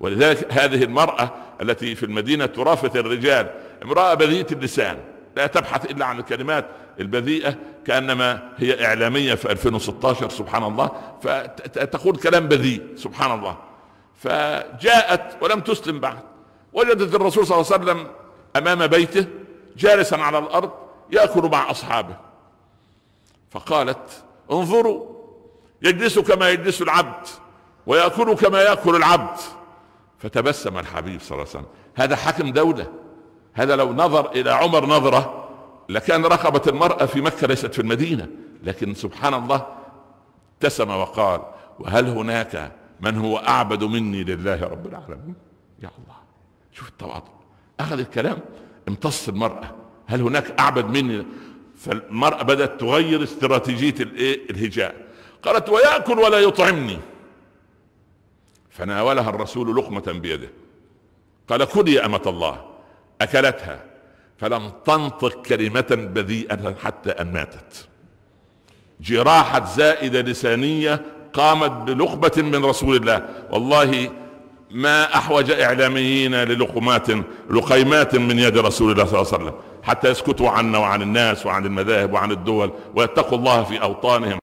ولذلك هذه المرأة التي في المدينة ترافق الرجال امرأة بذيئة اللسان لا تبحث إلا عن الكلمات البذيئة كأنما هي إعلامية في 2016 سبحان الله فتقول كلام بذيء سبحان الله فجاءت ولم تسلم بعد وجدت الرسول صلى الله عليه وسلم أمام بيته جالسا على الأرض يأكل مع أصحابه فقالت انظروا يجلس كما يجلس العبد ويأكل كما يأكل العبد فتبسم الحبيب صلى الله عليه وسلم هذا حاكم دولة هذا لو نظر إلى عمر نظرة لكان رقبة المرأة في مكة ليست في المدينة لكن سبحان الله ابتسم وقال وهل هناك من هو أعبد مني لله رب العالمين يا الله شوف التواضع أخذ الكلام امتص المرأة هل هناك أعبد مني فالمرأة بدأت تغير استراتيجية الإيه الهجاء قالت ويأكل ولا يطعمني فناولها الرسول لقمة بيده قال كلي يا أمة الله أكلتها فلم تنطق كلمة بذيئة حتى أن ماتت جراحة زائدة لسانية قامت بلقمة من رسول الله والله ما أحوج إعلاميين للقمات لقيمات من يد رسول الله صلى الله عليه وسلم حتى يسكتوا عنا وعن الناس وعن المذاهب وعن الدول ويتقوا الله في أوطانهم